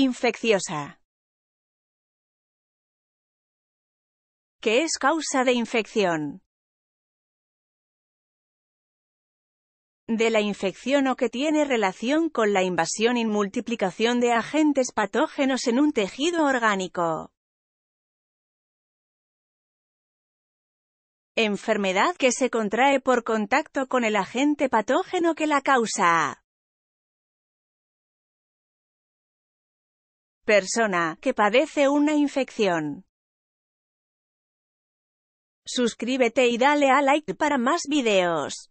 Infecciosa. ¿Qué es causa de infección. de la infección o que tiene relación con la invasión y multiplicación de agentes patógenos en un tejido orgánico. Enfermedad que se contrae por contacto con el agente patógeno que la causa. Persona que padece una infección. Suscríbete y dale a like para más videos.